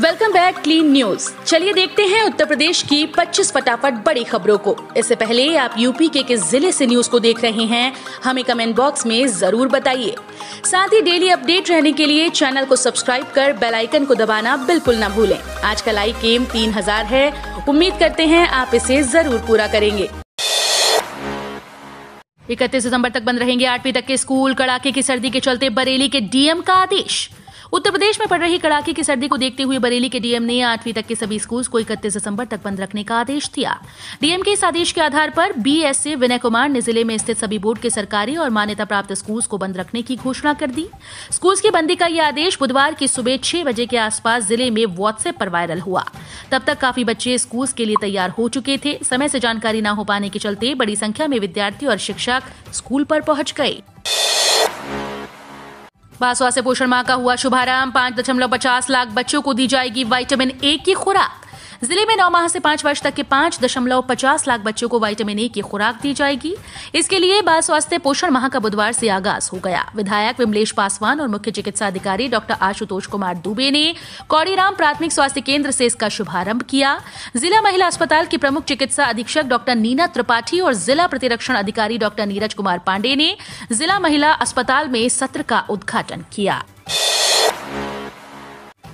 welcome back clean news चलिए देखते हैं उत्तर प्रदेश की 25 फटाफट बड़ी खबरों को इससे पहले आप यूपी के किस जिले से न्यूज को देख रहे हैं हमें कमेंट बॉक्स में जरूर बताइए साथ ही डेली अपडेट रहने के लिए चैनल को सब्सक्राइब कर बेल आइकन को दबाना बिल्कुल ना भूलें आज का लाइक एम तीन हजार है उम्मीद करते हैं आप इसे जरूर पूरा करेंगे इकतीस सितंबर तक बंद रहेंगे आठवीं तक के स्कूल कड़ाके की सर्दी के चलते बरेली के डीएम का आदेश उत्तर प्रदेश में पड़ रही कड़ाके की सर्दी को देखते हुए बरेली के डीएम ने आठवीं तक के सभी स्कूल को इकतीस दिसंबर तक बंद रखने का आदेश दिया डीएम के इस आदेश के आधार पर बीएसए विनय कुमार ने जिले में स्थित सभी बोर्ड के सरकारी और मान्यता प्राप्त स्कूल को बंद रखने की घोषणा कर दी स्कूल की बंदी का यह आदेश बुधवार की सुबह छह बजे के आसपास जिले में व्हाट्सएप पर वायरल हुआ तब तक काफी बच्चे स्कूल के लिए तैयार हो चुके थे समय से जानकारी न हो पाने के चलते बड़ी संख्या में विद्यार्थी और शिक्षक स्कूल पर पहुंच गए बाल स्वास्थ्य पोषण माह का हुआ शुभारंभ पांच दशमलव पचास लाख बच्चों को दी जाएगी वाइटामिन ए की खुराक जिले में नौ माह से पांच वर्ष तक के पांच दशमलव पचास लाख बच्चों को वाइटामिन ए की खुराक दी जाएगी इसके लिए बाल स्वास्थ्य पोषण माह का बुधवार से आगाज हो गया विधायक विमलेश पासवान और मुख्य चिकित्सा अधिकारी डॉक्टर आशुतोष कुमार दुबे ने कौड़ीराम प्राथमिक स्वास्थ्य केंद्र से इसका शुभारंभ किया जिला महिला अस्पताल की प्रमुख चिकित्सा अधीक्षक डॉक्टर नीना त्रिपाठी और जिला प्रतिरक्षण अधिकारी डॉक्टर नीरज कुमार पांडे ने जिला महिला अस्पताल में सत्र का उद्घाटन किया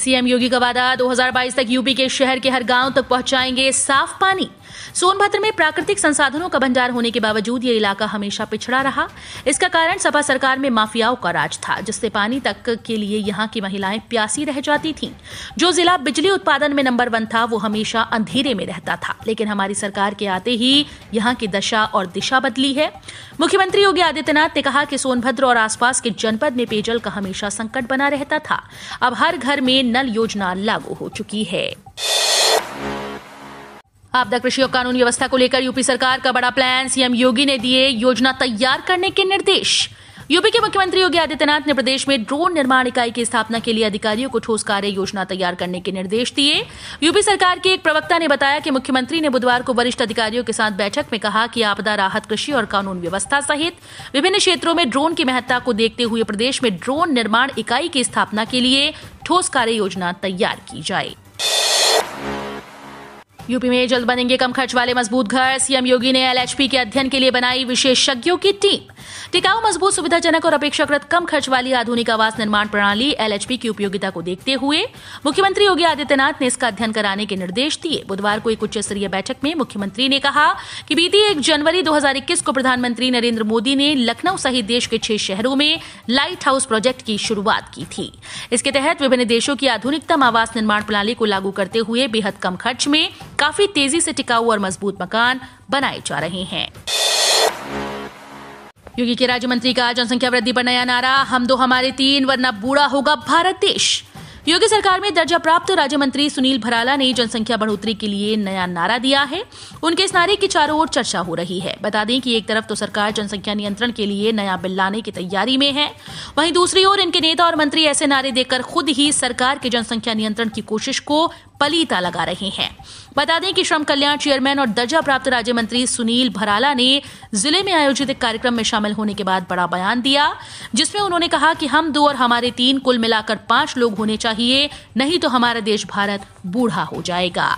सीएम योगी का वादा 2022 तक यूपी के शहर के हर गांव तक पहुंचाएंगे साफ पानी सोनभद्र में प्राकृतिक संसाधनों का भंडार होने के बावजूद ये इलाका हमेशा पिछड़ा रहा इसका कारण सपा सरकार में माफियाओं का राज था जिससे पानी तक के लिए यहाँ की महिलाएं प्यासी रह जाती थीं जो जिला बिजली उत्पादन में नंबर वन था वो हमेशा अंधेरे में रहता था लेकिन हमारी सरकार के आते ही यहाँ की दशा और दिशा बदली है मुख्यमंत्री योगी आदित्यनाथ ने कहा कि सोनभद्र और आसपास के जनपद में पेयजल का हमेशा संकट बना रहता था अब हर घर में नल योजना लागू हो चुकी है आपदा कृषि और कानून व्यवस्था को लेकर यूपी सरकार का बड़ा प्लान सीएम योगी ने दिए योजना तैयार करने के निर्देश यूपी के मुख्यमंत्री योगी आदित्यनाथ ने प्रदेश में ड्रोन निर्माण इकाई की स्थापना के लिए अधिकारियों को ठोस कार्य योजना तैयार करने के निर्देश दिए यूपी सरकार के एक प्रवक्ता ने बताया कि मुख्यमंत्री ने बुधवार को वरिष्ठ अधिकारियों के साथ बैठक में कहा कि आपदा राहत कृषि और कानून व्यवस्था सहित विभिन्न क्षेत्रों में ड्रोन की महत्ता को देखते हुए प्रदेश में ड्रोन निर्माण इकाई की स्थापना के लिए ठोस कार्य योजना तैयार की जाए यूपी में जल्द बनेंगे कम खर्च वाले मजबूत घर सीएम योगी ने एलएचपी के अध्ययन के लिए बनाई विशेषज्ञों की टीम टिकाऊ मजबूत सुविधाजनक और अपेक्षाकृत कम खर्च वाली आधुनिक आवास निर्माण प्रणाली एलएचपी की उपयोगिता को देखते हुए मुख्यमंत्री योगी आदित्यनाथ ने इसका अध्ययन कराने के निर्देश दिए बुधवार को एक उच्च स्तरीय बैठक में मुख्यमंत्री ने कहा कि बीती एक जनवरी दो को प्रधानमंत्री नरेंद्र मोदी ने लखनऊ सहित देश के छह शहरों में लाइट हाउस प्रोजेक्ट की शुरूआत की थी इसके तहत विभिन्न देशों की आधुनिकतम आवास निर्माण प्रणाली को लागू करते हुए बेहद कम खर्च में काफी तेजी से टिकाऊ और मजबूत मकान बनाए जा रहे हैं योगी के राज्य मंत्री का जनसंख्या वृद्धि पर नया नारा हम दो हमारे तीन वरना बूढ़ा होगा भारत देश योगी सरकार में दर्जा प्राप्त राज्य मंत्री सुनील भराला ने जनसंख्या बढ़ोतरी के लिए नया नारा दिया है उनके इस नारे की चारों ओर चर्चा हो रही है बता दें कि एक तरफ तो सरकार जनसंख्या नियंत्रण के लिए नया बिल लाने की तैयारी में है वहीं दूसरी ओर इनके नेता और मंत्री ऐसे नारे देकर खुद ही सरकार के जनसंख्या नियंत्रण की कोशिश को पलीता लगा रहे हैं बता दें कि श्रम कल्याण चेयरमैन और दर्जा प्राप्त राज्य मंत्री सुनील भराला ने जिले में आयोजित एक कार्यक्रम में शामिल होने के बाद बड़ा बयान दिया जिसमें उन्होंने कहा कि हम दो और हमारे तीन कुल मिलाकर पांच लोग होने चाहिए नहीं तो हमारा देश भारत बूढ़ा हो जाएगा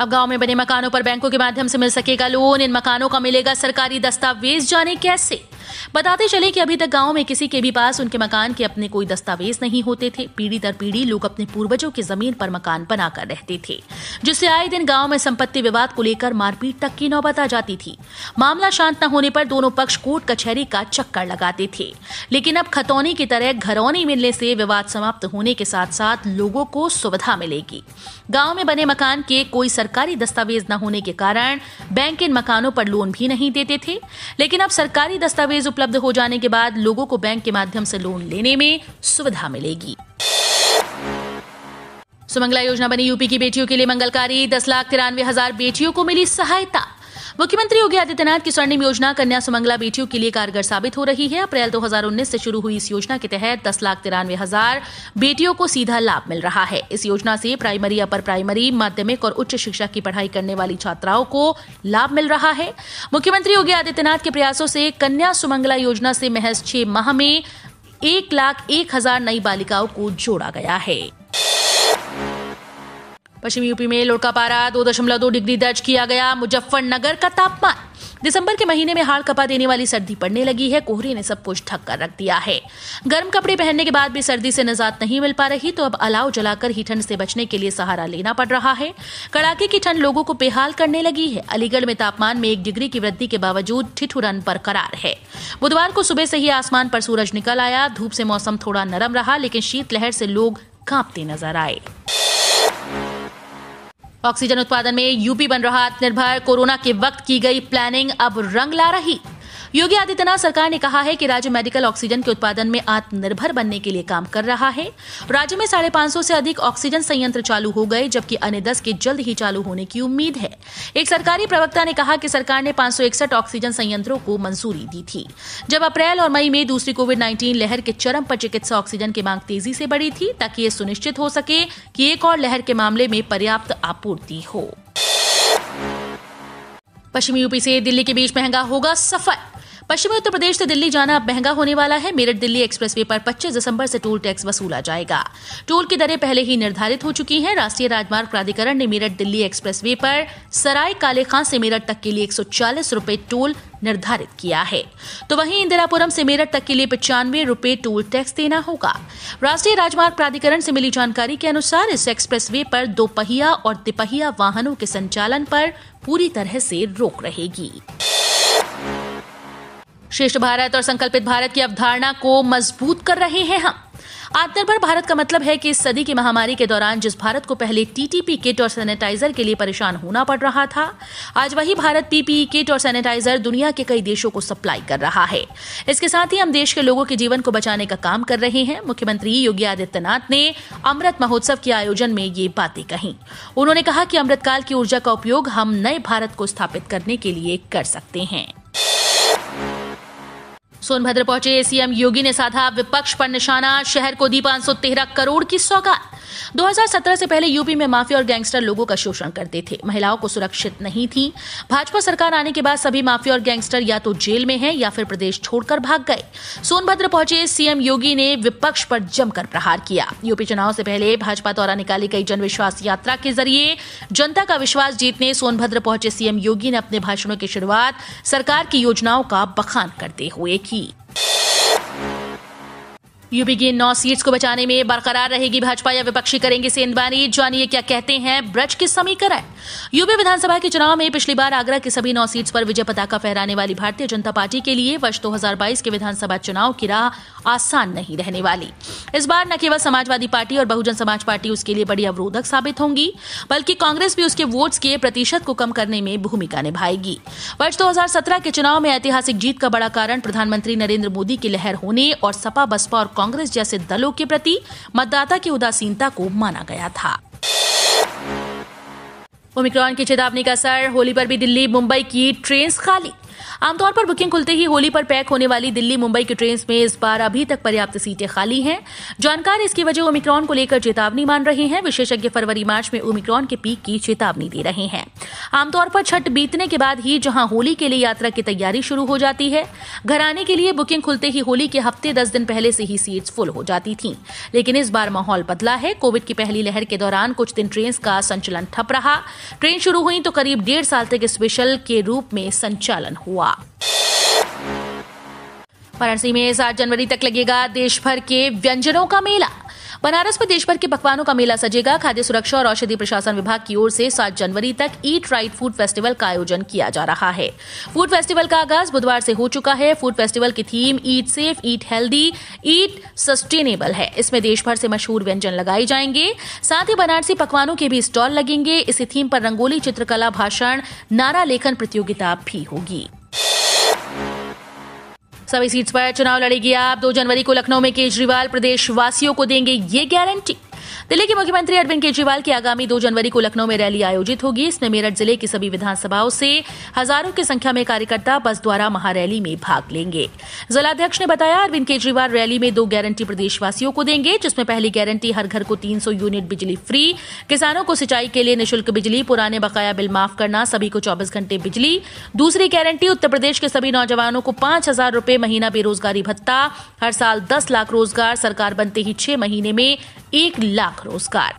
अब गांव में बने मकानों पर बैंकों के माध्यम से मिल सकेगा लोन इन मकानों का मिलेगा सरकारी दस्तावेज जाने कैसे बताते चले कि अभी तक गांव में किसी के भी पास उनके मकान के अपने कोई दस्तावेज नहीं होते थे पीढ़ी दर पीढ़ी लोग अपने पूर्वजों की जमीन पर मकान बनाकर रहते थे जिससे आए दिन गांव में संपत्ति विवाद को लेकर मारपीट तक की नौबत आ जाती थी मामला शांत न होने पर दोनों पक्ष कोर्ट कचहरी का चक्कर लगाते थे लेकिन अब खतौनी की तरह घरौनी मिलने से विवाद समाप्त होने के साथ साथ लोगों को सुविधा मिलेगी गाँव में बने मकान के कोई सरकारी दस्तावेज न होने के कारण बैंक इन मकानों पर लोन भी नहीं देते थे लेकिन अब सरकारी दस्तावेज उपलब्ध हो जाने के बाद लोगों को बैंक के माध्यम से लोन लेने में सुविधा मिलेगी सुमंगला योजना बनी यूपी की बेटियों के लिए मंगलकारी दस लाख तिरानवे हजार बेटियों को मिली सहायता मुख्यमंत्री योगी आदित्यनाथ की स्वर्णिम योजना कन्या सुमंगला बेटियों के लिए कारगर साबित हो रही है अप्रैल दो से शुरू हुई इस योजना के तहत दस लाख तिरानवे हजार बेटियों को सीधा लाभ मिल रहा है इस योजना से प्राइमरी अपर प्राइमरी माध्यमिक और उच्च शिक्षा की पढ़ाई करने वाली छात्राओं को लाभ मिल रहा है मुख्यमंत्री योगी आदित्यनाथ के प्रयासों से कन्या सुमंगला योजना से महज छह माह में एक लाख एक हजार नई बालिकाओं को जोड़ा गया है पश्चिमी यूपी में पारा दो दशमलव दो डिग्री दर्ज किया गया मुजफ्फरनगर का तापमान दिसंबर के महीने में हाड़ कपा देने वाली सर्दी पड़ने लगी है कोहरे ने सब कुछ ढक कर रख दिया है गर्म कपड़े पहनने के बाद भी सर्दी से निजात नहीं मिल पा रही तो अब अलाव जलाकर ही ठंड से बचने के लिए सहारा लेना पड़ रहा है कड़ाके की ठंड लोगों को बेहाल करने लगी है अलीगढ़ में तापमान में एक डिग्री की वृद्धि के बावजूद ठिठुरन बरकरार है बुधवार को सुबह से ही आसमान पर सूरज निकल आया धूप से मौसम थोड़ा नरम रहा लेकिन शीतलहर से लोग कांपते नजर आये ऑक्सीजन उत्पादन में यूपी बन रहा आत्मनिर्भर कोरोना के वक्त की गई प्लानिंग अब रंग ला रही योगी आदित्यनाथ सरकार ने कहा है कि राज्य मेडिकल ऑक्सीजन के उत्पादन में आत्मनिर्भर बनने के लिए काम कर रहा है राज्य में साढ़े पांच सौ से अधिक ऑक्सीजन संयंत्र चालू हो गए जबकि अन्य दस के जल्द ही चालू होने की उम्मीद है एक सरकारी प्रवक्ता ने कहा कि सरकार ने पांच ऑक्सीजन संयंत्रों को मंजूरी दी थी जब अप्रैल और मई में दूसरी कोविड नाइन्टीन लहर के चरम पर चिकित्सा ऑक्सीजन की मांग तेजी से बढ़ी थी ताकि ये सुनिश्चित हो सके कि एक और लहर के मामले में पर्याप्त आपूर्ति हो पश्चिमी यूपी से दिल्ली के बीच महंगा होगा सफर पश्चिमी उत्तर प्रदेश से दिल्ली जाना अब महंगा होने वाला है मेरठ दिल्ली एक्सप्रेसवे पर 25 दिसंबर से टोल टैक्स वसूला जाएगा टोल की दरें पहले ही निर्धारित हो चुकी हैं राष्ट्रीय राजमार्ग प्राधिकरण ने मेरठ दिल्ली एक्सप्रेसवे पर सराय काले खां से मेरठ तक के लिए एक सौ टोल निर्धारित किया है तो वहीं इंदिरापुरम से मेरठ तक के लिए पचानवे रूपए टोल टैक्स देना होगा राष्ट्रीय राजमार्ग प्राधिकरण से मिली जानकारी के अनुसार इस एक्सप्रेसवे पर दो पहिया और तिपहिया वाहनों के संचालन पर पूरी तरह से रोक रहेगी श्रेष्ठ भारत और संकल्पित भारत की अवधारणा को मजबूत कर रहे हैं हम आत्मनिर्भर भारत का मतलब है कि इस सदी की महामारी के दौरान जिस भारत को पहले टीटीपी किट और सैनिटाइजर के लिए परेशान होना पड़ रहा था आज वही भारत पीपीई किट और सैनिटाइजर दुनिया के कई देशों को सप्लाई कर रहा है इसके साथ ही हम देश के लोगों के जीवन को बचाने का काम कर रहे हैं मुख्यमंत्री योगी आदित्यनाथ ने अमृत महोत्सव के आयोजन में ये बातें कही उन्होंने कहा कि अमृतकाल की ऊर्जा का उपयोग हम नए भारत को स्थापित करने के लिए कर सकते हैं सोनभद्र पहुंचे सीएम योगी ने साधा विपक्ष पर निशाना शहर को दी पांच करोड़ की सौगात 2017 से पहले यूपी में माफिया और गैंगस्टर लोगों का शोषण करते थे महिलाओं को सुरक्षित नहीं थी भाजपा सरकार आने के बाद सभी माफिया और गैंगस्टर या तो जेल में हैं या फिर प्रदेश छोड़कर भाग गए सोनभद्र पहुंचे सीएम योगी ने विपक्ष पर जमकर प्रहार किया यूपी चुनाव से पहले भाजपा द्वारा निकाली गई जनविश्वास यात्रा के जरिए जनता का विश्वास जीतने सोनभद्र पहुंचे सीएम योगी ने अपने भाषणों की शुरुआत सरकार की योजनाओं का बखान करते हुए की यूपी की नौ सीट्स को बचाने में बरकरार रहेगी भाजपा या विपक्षी करेंगे सेंधवानी जानिए क्या कहते हैं ब्रज के समीकरण यूपी विधानसभा के चुनाव में पिछली बार आगरा की सभी नौ सीट्स पर विजय पताका फहराने वाली भारतीय जनता पार्टी के लिए वर्ष 2022 के विधानसभा चुनाव की राह आसान नहीं रहने वाली इस बार न केवल समाजवादी पार्टी और बहुजन समाज पार्टी उसके लिए बड़ी अवरोधक साबित होंगी बल्कि कांग्रेस भी उसके वोट्स के प्रतिशत को कम करने में भूमिका निभाएगी वर्ष दो के चुनाव में ऐतिहासिक जीत का बड़ा कारण प्रधानमंत्री नरेंद्र मोदी की लहर होने और सपा बसपा और कांग्रेस जैसे दलों के प्रति मतदाता की उदासीनता को माना गया था ओमिक्रॉन की चेतावनी का असर होली पर भी दिल्ली मुंबई की ट्रेन खाली आमतौर पर बुकिंग खुलते ही होली पर पैक होने वाली दिल्ली मुंबई की ट्रेन में इस बार अभी तक पर्याप्त सीटें खाली हैं जानकार इसकी वजह ओमिक्रॉन को लेकर चेतावनी मान रहे हैं विशेषज्ञ फरवरी मार्च में ओमिक्रॉन के पीक की चेतावनी दे रहे हैं आमतौर पर छठ बीतने के बाद ही जहां होली के लिए यात्रा की तैयारी शुरू हो जाती है घर आने के लिए बुकिंग खुलते ही होली के हफ्ते दस दिन पहले से ही सीट्स फुल हो जाती थी लेकिन इस बार माहौल बदला है कोविड की पहली लहर के दौरान कुछ दिन ट्रेन का संचालन ठप रहा ट्रेन शुरू हुई तो करीब डेढ़ साल तक स्पेशल के रूप में संचालन हुआ हुआ वाराणसी में सात जनवरी तक लगेगा देश भर के व्यंजनों का मेला बनारस में देश भर के पकवानों का मेला सजेगा खाद्य सुरक्षा और औषधि प्रशासन विभाग की ओर से 7 जनवरी तक ईट राइट फूड फेस्टिवल का आयोजन किया जा रहा है फूड फेस्टिवल का आगाज बुधवार से हो चुका है फूड फेस्टिवल की theme eat safe eat healthy eat sustainable है इसमें देश भर से मशहूर व्यंजन लगाए जाएंगे साथ ही बनारसी पकवानों के भी स्टॉल लगेंगे इसी थीम पर रंगोली चित्रकला भाषण नारा लेखन प्रतियोगिता भी होगी सभी सीट्स पर चुनाव लड़ेगी आप दो जनवरी को लखनऊ में केजरीवाल प्रदेशवासियों को देंगे ये गारंटी दिल्ली के मुख्यमंत्री अरविंद केजरीवाल की आगामी दो जनवरी को लखनऊ में रैली आयोजित होगी इसमें मेरठ जिले की सभी विधानसभाओं से हजारों की संख्या में कार्यकर्ता बस द्वारा महारैली में भाग लेंगे जिलाध्यक्ष ने बताया अरविंद केजरीवाल रैली में दो गारंटी प्रदेशवासियों को देंगे जिसमें पहली गारंटी हर घर को 300 यूनिट बिजली फ्री किसानों को सिंचाई के लिए निःशुल्क बिजली पुराने बकाया बिल माफ करना सभी को चौबीस घंटे बिजली दूसरी गारंटी उत्तर प्रदेश के सभी नौजवानों को पांच हजार रूपये महीना बेरोजगारी भत्ता हर साल दस लाख रोजगार सरकार बनते ही छह महीने में एक लाख रोजगार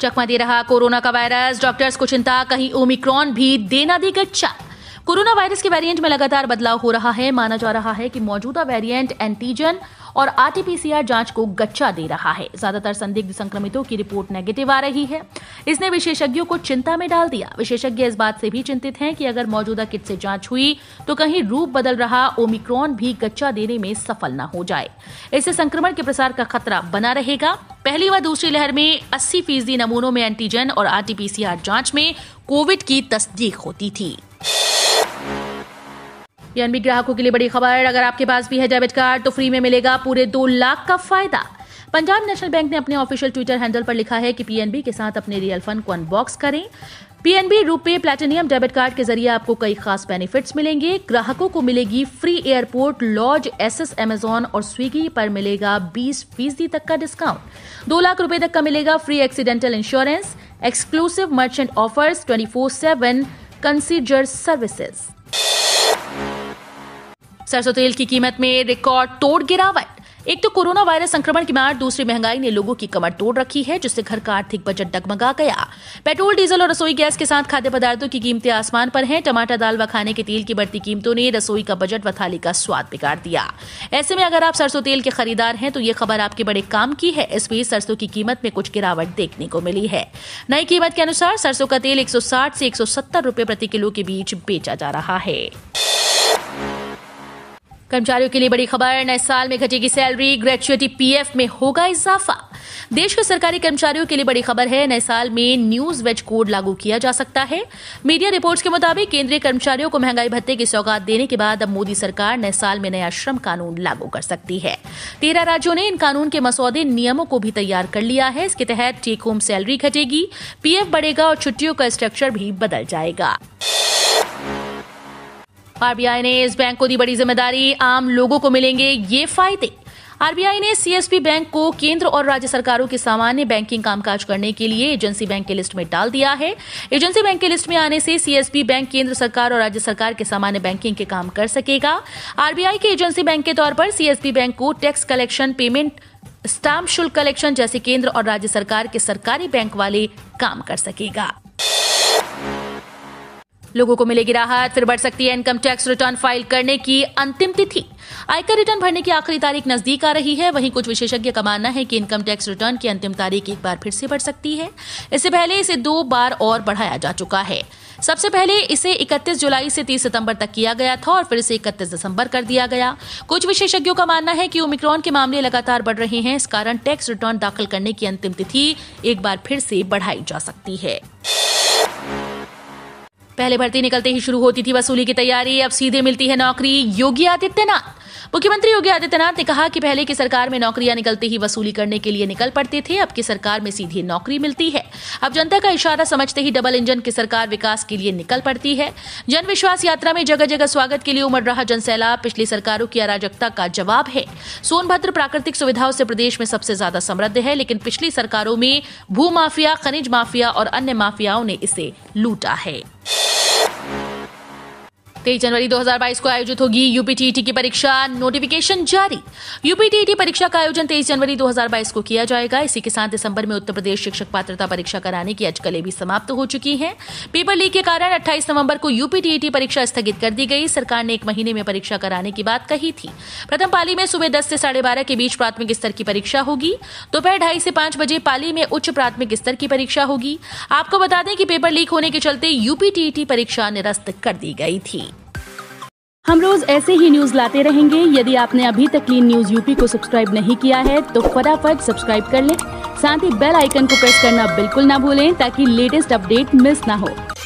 चकमा दे रहा कोरोना का वायरस डॉक्टर्स को चिंता कहीं ओमिक्रॉन भी देना देगा चक कोरोना वायरस के वेरिएंट में लगातार बदलाव हो रहा है माना जा रहा है कि मौजूदा वेरिएंट एंटीजन और आरटीपीसीआर जांच को गच्चा दे रहा है ज्यादातर संदिग्ध संक्रमितों की रिपोर्ट नेगेटिव आ रही है इसने विशेषज्ञों को चिंता में डाल दिया विशेषज्ञ इस बात से भी चिंतित हैं कि अगर मौजूदा किट से जांच हुई तो कहीं रूप बदल रहा ओमिक्रॉन भी गच्चा देने में सफल न हो जाए इससे संक्रमण के प्रसार का खतरा बना रहेगा पहली व दूसरी लहर में 80 फीसदी नमूनों में एंटीजन और आरटीपीसीआर जांच में कोविड की तस्दीक होती थी यनबी ग्राहकों के लिए बड़ी खबर अगर आपके पास भी है डेबिट कार्ड तो फ्री में मिलेगा पूरे दो लाख का फायदा पंजाब नेशनल बैंक ने अपने ऑफिशियल ट्विटर हैंडल पर लिखा है कि पीएनबी के साथ अपने रियल फंड को अनबॉक्स करें PNB RuPay platinum debit card के जरिए आपको कई खास बेनिफिट्स मिलेंगे ग्राहकों को मिलेगी free airport lounge access Amazon और स्विगी पर मिलेगा 20 फीसदी तक का डिस्काउंट दो लाख रुपए तक का मिलेगा free accidental insurance exclusive merchant offers twenty four seven concierge services सरसों तेल की कीमत में रिकॉर्ड तोड़ गिरावट एक तो कोरोना वायरस संक्रमण की मार दूसरी महंगाई ने लोगों की कमर तोड़ रखी है जिससे घर का आर्थिक बजट डगमगा गया पेट्रोल डीजल और रसोई गैस के साथ खाद्य पदार्थों की कीमतें आसमान पर हैं टमाटर दाल व खाने के तेल की बढ़ती कीमतों ने रसोई का बजट व थाली का स्वाद बिगाड़ दिया ऐसे में अगर आप सरसों तेल के खरीदार हैं तो ये खबर आपके बड़े काम की है इस बीच सरसों की कीमत में कुछ गिरावट देखने को मिली है नई कीमत के अनुसार सरसों का तेल एक से एक सौ प्रति किलो के बीच बेचा जा रहा है कर्मचारियों के लिए बड़ी खबर नए साल में घटेगी सैलरी ग्रेचुएटी पीएफ में होगा इजाफा देश के सरकारी कर्मचारियों के लिए बड़ी खबर है नए साल में न्यूज वेज कोड लागू किया जा सकता है मीडिया रिपोर्ट्स के मुताबिक केंद्रीय कर्मचारियों को महंगाई भत्ते की सौगात देने के बाद अब मोदी सरकार नए साल में नया श्रम कानून लागू कर सकती है तेरह राज्यों ने इन कानून के मसौदे नियमों को भी तैयार कर लिया है इसके तहत टेक होम सैलरी घटेगी पीएफ बढ़ेगा और छुट्टियों का स्ट्रक्चर भी बदल जाएगा आरबीआई ने इस बैंक को दी बड़ी जिम्मेदारी आम लोगों को मिलेंगे ये फायदे आरबीआई ने सीएसपी बैंक को केंद्र और राज्य सरकारों के सामान्य बैंकिंग कामकाज करने के लिए एजेंसी बैंक के लिस्ट में डाल दिया है एजेंसी बैंक के लिस्ट में आने से सीएसपी बैंक केंद्र सरकार और राज्य सरकार के सामान्य बैंकिंग के काम कर सकेगा आरबीआई के एजेंसी बैंक के तौर पर सीएसपी बैंक को टैक्स कलेक्शन पेमेंट स्टाम्प शुल्क कलेक्शन जैसे केंद्र और राज्य सरकार के सरकारी बैंक वाले काम कर सकेगा लोगों को मिलेगी राहत फिर बढ़ सकती है इनकम टैक्स रिटर्न फाइल करने की अंतिम तिथि आयकर रिटर्न भरने की आखिरी तारीख नजदीक आ रही है वहीं कुछ विशेषज्ञ का मानना है कि इनकम टैक्स रिटर्न की अंतिम तारीख एक बार फिर से बढ़ सकती है इससे पहले इसे दो बार और बढ़ाया जा चुका है सबसे पहले इसे 31 जुलाई से 30 सितंबर तक किया गया था और फिर इसे 31 दिसंबर कर दिया गया कुछ विशेषज्ञों का मानना है कि ओमिक्रॉन के मामले लगातार बढ़ रहे हैं इस कारण टैक्स रिटर्न दाखिल करने की अंतिम तिथि एक बार फिर से बढ़ाई जा सकती है पहले भर्ती निकलते ही शुरू होती थी वसूली की तैयारी अब सीधे मिलती है नौकरी योगी आदित्यनाथ मुख्यमंत्री योगी आदित्यनाथ ने कहा कि पहले की सरकार में नौकरियां निकलते ही वसूली करने के लिए निकल पड़ते थे अब की सरकार में सीधी नौकरी मिलती है अब जनता का इशारा समझते ही डबल इंजन की सरकार विकास के लिए निकल पड़ती है जन विश्वास यात्रा में जगह जगह स्वागत के लिए उमड़ रहा जन पिछली सरकारों की अराजकता का जवाब है सोनभद्र प्राकृतिक सुविधाओं से प्रदेश में सबसे ज्यादा समृद्ध है लेकिन पिछली सरकारों में भू माफिया खनिज माफिया और अन्य माफियाओं ने इसे लूटा है तेईस जनवरी 2022 को आयोजित होगी यूपीटीईटी की परीक्षा नोटिफिकेशन जारी यूपीटीईटी परीक्षा का आयोजन तेईस जनवरी 2022 को किया जाएगा इसी के साथ दिसंबर में उत्तर प्रदेश शिक्षक पात्रता परीक्षा कराने की अटकलें भी समाप्त हो चुकी हैं पेपर लीक के कारण 28 नवंबर को यूपीटीईटी परीक्षा स्थगित कर दी गई सरकार ने एक महीने में परीक्षा कराने की बात कही थी प्रथम पाली में सुबह दस से साढ़े बारह के बीच प्राथमिक स्तर की परीक्षा होगी दोपहर ढाई से पांच बजे पाली में उच्च प्राथमिक स्तर की परीक्षा होगी आपको बता दें कि पेपर लीक होने के चलते यूपीटीईटी परीक्षा निरस्त कर दी गई थी हम रोज ऐसे ही न्यूज लाते रहेंगे यदि आपने अभी तक क्लीन न्यूज यूपी को सब्सक्राइब नहीं किया है तो फटाफट सब्सक्राइब कर लें साथ ही बेल आइकन को प्रेस करना बिल्कुल ना भूलें ताकि लेटेस्ट अपडेट मिस ना हो